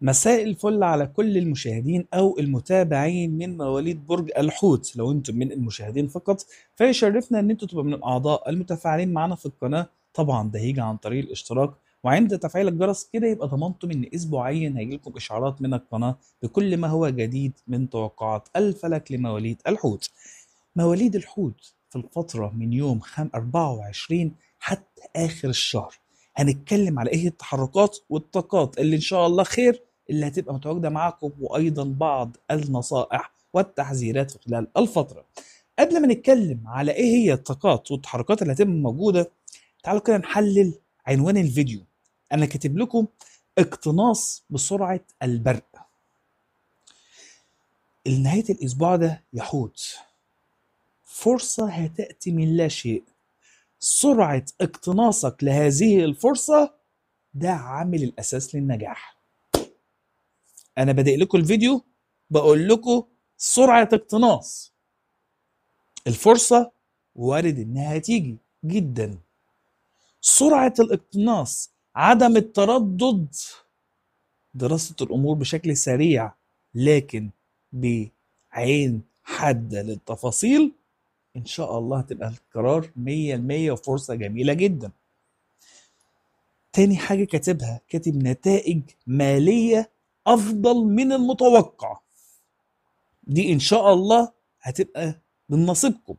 مساء الفل على كل المشاهدين او المتابعين من مواليد برج الحوت لو انتم من المشاهدين فقط فيشرفنا ان انتم تبقوا من الاعضاء المتفاعلين معنا في القناه طبعا ده هيجي عن طريق الاشتراك وعند تفعيل الجرس كده يبقى ضمنتم ان اسبوعيا هيجيلكم اشعارات من القناه بكل ما هو جديد من توقعات الفلك لمواليد الحوت مواليد الحوت في الفتره من يوم 24 حتى اخر الشهر هنتكلم على ايه التحركات والطاقات اللي ان شاء الله خير اللي هتبقى متواجدة معاكم وأيضا بعض النصائح والتحذيرات في خلال الفترة قبل ما نتكلم على إيه هي الطاقات والتحركات اللي هتبقى موجودة تعالوا كده نحلل عنوان الفيديو أنا كاتب لكم اقتناص بسرعة البرق نهاية الأسبوع ده يحوت فرصة هتأتي من لا شيء سرعة اقتناصك لهذه الفرصة ده عامل الأساس للنجاح انا بادئ لكم الفيديو بقول لكم سرعه اقتناص الفرصه وارد انها تيجي جدا سرعه الاقتناص عدم التردد دراسه الامور بشكل سريع لكن بعين حاده للتفاصيل ان شاء الله هتبقى القرار 100% وفرصه جميله جدا تاني حاجه كاتبها كاتب نتائج ماليه افضل من المتوقع دي ان شاء الله هتبقى من نصيبكم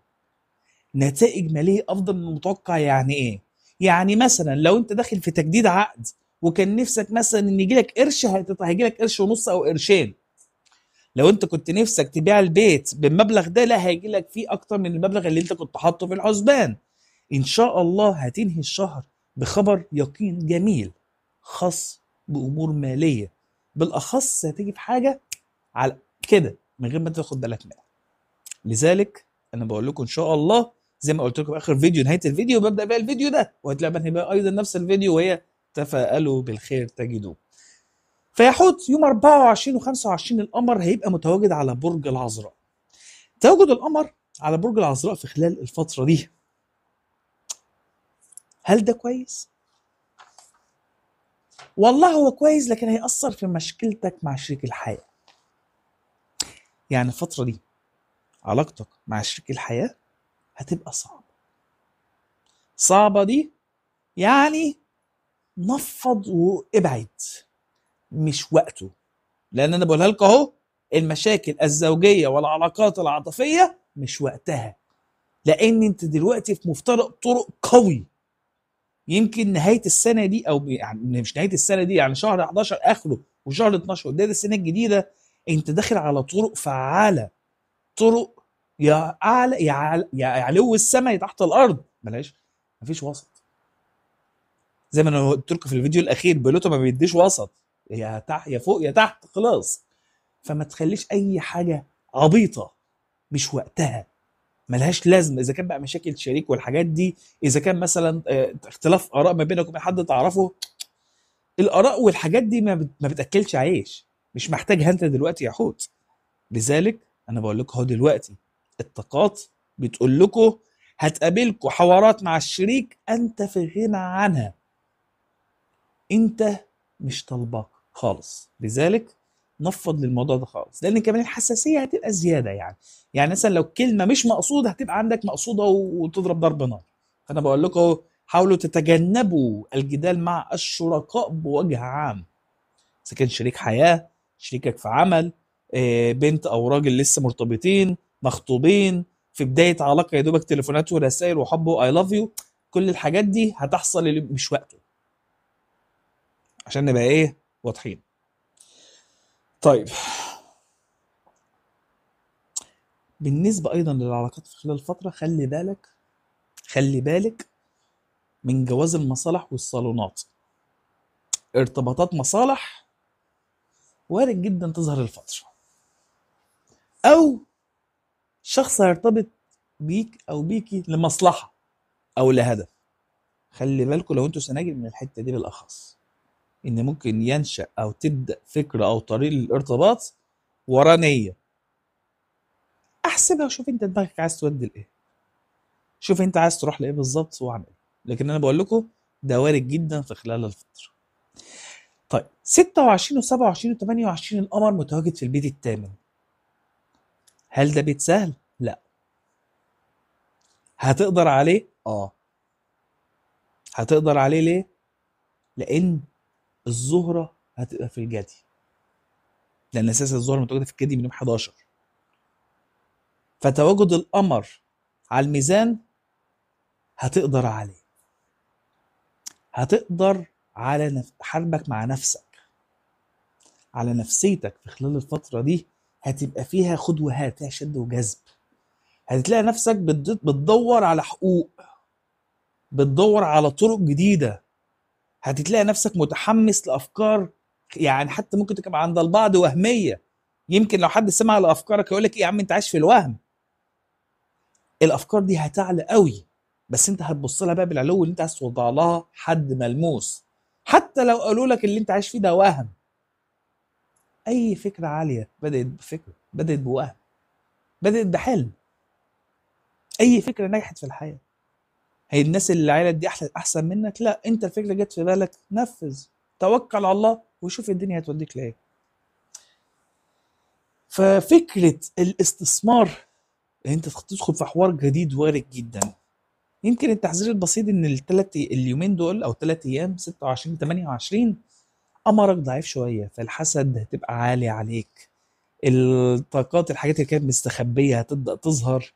نتائج ماليه افضل من المتوقع يعني ايه يعني مثلا لو انت داخل في تجديد عقد وكان نفسك مثلا ان يجي لك قرش هيجي لك قرش ونص او قرشين لو انت كنت نفسك تبيع البيت بالمبلغ ده لا هيجي لك فيه اكتر من المبلغ اللي انت كنت حاطه في الحسبان ان شاء الله هتنهي الشهر بخبر يقين جميل خاص بامور ماليه بالاخص هتيجي في حاجه على كده من غير ما تاخد بالك منها لذلك انا بقول لكم ان شاء الله زي ما قلت لكم اخر فيديو نهايه الفيديو ببدا بقى الفيديو ده وهتلاقي بنهي بقى ايضا نفس الفيديو وهي تفاءلوا بالخير تجدوه فيحوت يوم 24 و25 القمر هيبقى متواجد على برج العذراء تواجد القمر على برج العذراء في خلال الفتره دي هل ده كويس والله هو كويس لكن هيأثر في مشكلتك مع شريك الحياة يعني الفترة دي علاقتك مع شريك الحياة هتبقى صعبة صعبة دي يعني نفض وابعد مش وقته لان انا بقولها لك اهو المشاكل الزوجيه والعلاقات العاطفيه مش وقتها لان انت دلوقتي في مفترق طرق قوي يمكن نهايه السنه دي او يعني مش نهايه السنه دي يعني شهر 11 اخره وشهر 12 بدايه السنه الجديده انت داخل على طرق فعاله طرق يا اعلى يا, يا علو السماء تحت الارض بلاش مفيش وسط زي ما انا قلت لكم في الفيديو الاخير بلوتو ما بيديش وسط يا تحت يا فوق يا تحت خلاص فما تخليش اي حاجه عبيطه مش وقتها ملهاش لازمه اذا كان بقى مشاكل شريك والحاجات دي اذا كان مثلا آه، اختلاف اراء ما بينك وبين حد تعرفه الاراء والحاجات دي ما, بتاكلش عيش مش محتاجها انت دلوقتي يا حوت لذلك انا بقول لكم اهو دلوقتي الطاقات بتقول لكم هتقابلكوا حوارات مع الشريك انت في غنى عنها انت مش طالباك خالص لذلك نفض للموضوع ده خالص لان كمان الحساسيه هتبقى زياده يعني يعني مثلا لو كلمه مش مقصوده هتبقى عندك مقصوده وتضرب ضرب نار فانا بقول لكم اهو حاولوا تتجنبوا الجدال مع الشركاء بوجه عام اذا كان شريك حياه شريكك في عمل آه، بنت او راجل لسه مرتبطين مخطوبين في بدايه علاقه يا دوبك تليفونات ورسائل وحب واي لاف يو كل الحاجات دي هتحصل مش وقته عشان نبقى ايه واضحين طيب بالنسبة أيضا للعلاقات في خلال الفترة خلي بالك خلي بالك من جواز المصالح والصالونات ارتباطات مصالح وارد جدا تظهر الفترة أو شخص هيرتبط بيك أو بيكي لمصلحة أو لهدف خلي بالكوا لو انتوا سناجب من الحتة دي بالأخص ان ممكن ينشا او تبدا فكره او طريق للارتباط ورا نيه احسبها وشوف انت دماغك عايز تودي لايه شوف انت عايز تروح لايه بالظبط واعمل إيه. لكن انا بقول لكم ده وارد جدا في خلال الفتره طيب 26 و27 و28 القمر متواجد في البيت الثامن هل ده بيت سهل لا هتقدر عليه اه هتقدر عليه ليه لان الزهره هتبقى في الجدي لان اساس الزهره متواجده في الجدي من يوم 11 فتواجد القمر على الميزان هتقدر عليه هتقدر على حربك مع نفسك على نفسيتك في خلال الفترة دي هتبقى فيها خد وهات فيها شد وجذب هتلاقي نفسك بتدور على حقوق بتدور على طرق جديدة هتتلاقي نفسك متحمس لافكار يعني حتى ممكن تبقى عند البعض وهميه يمكن لو حد سمع لافكارك يقول لك ايه يا عم انت عايش في الوهم الافكار دي هتعلى قوي بس انت هتبص لها بقى بالعلو اللي انت عايز توضع لها حد ملموس حتى لو قالوا لك اللي انت عايش فيه ده وهم اي فكره عاليه بدات بفكره بدات بوهم بدات بحلم اي فكره نجحت في الحياه هي الناس اللي العيله دي احسن احسن منك لا انت الفكره جت في بالك نفذ توكل على الله وشوف الدنيا هتوديك لايه ففكره الاستثمار انت تدخل في حوار جديد وارد جدا يمكن التحذير البسيط ان الثلاث اليومين دول او ثلاث ايام 26 28 قمرك ضعيف شويه فالحسد هتبقى عالي عليك الطاقات الحاجات اللي كانت مستخبيه هتبدا تظهر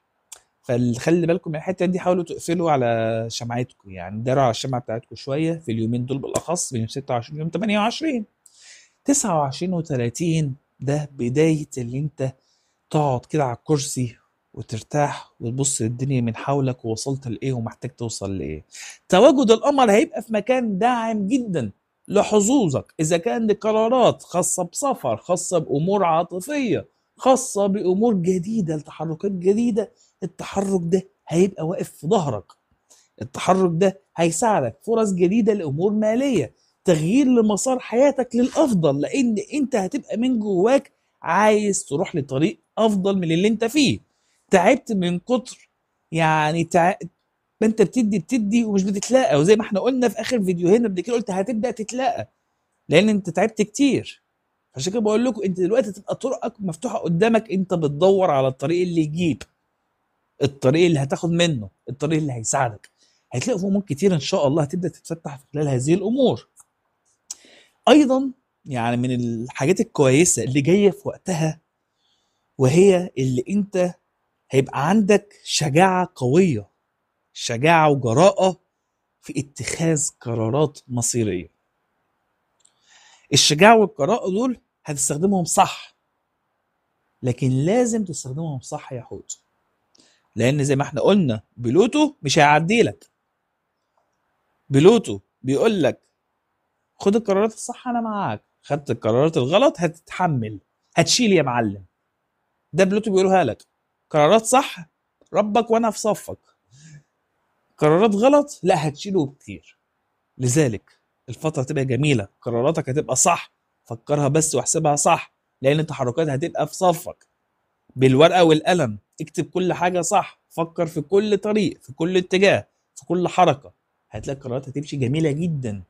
فخلي بالكم من الحته دي حاولوا تقفلوا على شمعتكم يعني داروا على الشمعه بتاعتكم شويه في اليومين دول بالاخص بين 26 يوم 28 29 و30 ده بدايه اللي انت تقعد كده على الكرسي وترتاح وتبص للدنيا من حولك ووصلت لايه ومحتاج توصل لايه تواجد القمر هيبقى في مكان داعم جدا لحظوظك اذا كان لقرارات خاصه بسفر خاصه بامور عاطفيه خاصه بامور جديده لتحركات جديده التحرك ده هيبقى واقف في ظهرك التحرك ده هيساعدك فرص جديدة لأمور مالية تغيير لمسار حياتك للأفضل لأن أنت هتبقى من جواك عايز تروح لطريق أفضل من اللي أنت فيه تعبت من كتر يعني تع... ما انت بتدي بتدي ومش بتتلاقى وزي ما احنا قلنا في اخر فيديو هنا قبل كده قلت هتبدا تتلاقى لان انت تعبت كتير عشان كده بقول لكم انت دلوقتي تبقى طرقك مفتوحه قدامك انت بتدور على الطريق اللي يجيب الطريق اللي هتاخد منه الطريق اللي هيساعدك هتلاقي في امور كتير ان شاء الله هتبدا تتفتح في خلال هذه الامور ايضا يعني من الحاجات الكويسه اللي جايه في وقتها وهي اللي انت هيبقى عندك شجاعه قويه شجاعه وجراءه في اتخاذ قرارات مصيريه الشجاعه والجراءه دول هتستخدمهم صح لكن لازم تستخدمهم صح يا حوت لان زي ما احنا قلنا بلوتو مش هيعدي لك بلوتو بيقول لك خد القرارات الصح انا معاك خدت القرارات الغلط هتتحمل هتشيل يا معلم ده بلوتو بيقولها لك قرارات صح ربك وانا في صفك قرارات غلط لا هتشيله كتير لذلك الفتره هتبقى جميله قراراتك هتبقى صح فكرها بس واحسبها صح لان تحركاتها هتبقى في صفك بالورقه والقلم اكتب كل حاجه صح فكر في كل طريق في كل اتجاه في كل حركه هتلاقي القرارات هتمشي جميله جدا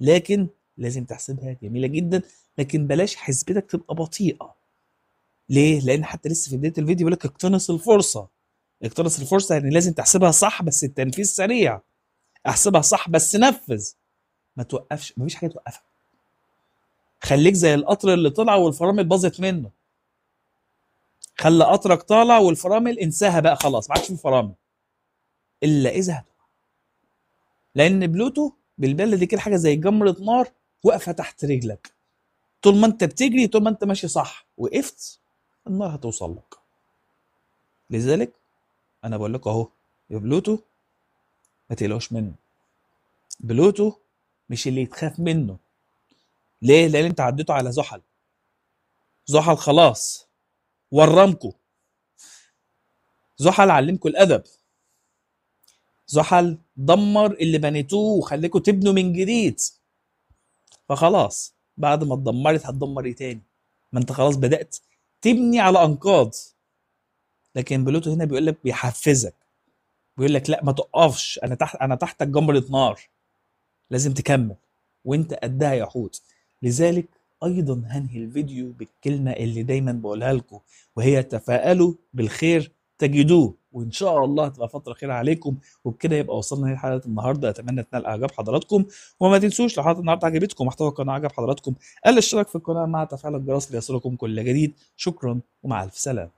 لكن لازم تحسبها جميله جدا لكن بلاش حسبتك تبقى بطيئه ليه لان حتى لسه في بدايه الفيديو بيقول لك اقتنص الفرصه اقتنص الفرصه يعني لازم تحسبها صح بس التنفيذ سريع احسبها صح بس نفذ ما توقفش مفيش حاجه توقفك خليك زي القطر اللي طلع والفرامل باظت منه خلى اطرق طالع والفرامل انساها بقى خلاص ما عادش في فرامل الا اذا لان بلوتو بالبلدي كده حاجه زي جمره نار واقفه تحت رجلك طول ما انت بتجري طول ما انت ماشي صح وقفت النار هتوصل لك لذلك انا بقول لك اهو يا بلوتو ما تقلقوش منه بلوتو مش اللي يتخاف منه ليه لان انت عديته على زحل زحل خلاص ورمكم زحل علمكم الادب زحل دمر اللي بنيتوه وخليكم تبنوا من جديد فخلاص بعد ما اتدمرت هتدمر ايه تاني ما انت خلاص بدات تبني على انقاض لكن بلوتو هنا بيقول لك بيحفزك بيقول لك لا ما تقفش انا تحت انا تحتك جمره نار لازم تكمل وانت قدها يا حوت لذلك ايضا هنهي الفيديو بالكلمه اللي دايما بقولها لكم وهي تفائلوا بالخير تجدوه وان شاء الله هتبقى فتره خير عليكم وبكده يبقى وصلنا لحلقه النهارده اتمنى تنال اعجاب حضراتكم وما تنسوش لو حلقه النهارده عجبتكم محتوى القناه عجب حضراتكم الاشتراك في القناه مع تفعيل الجرس ليصلكم كل جديد شكرا ومع الف سلامه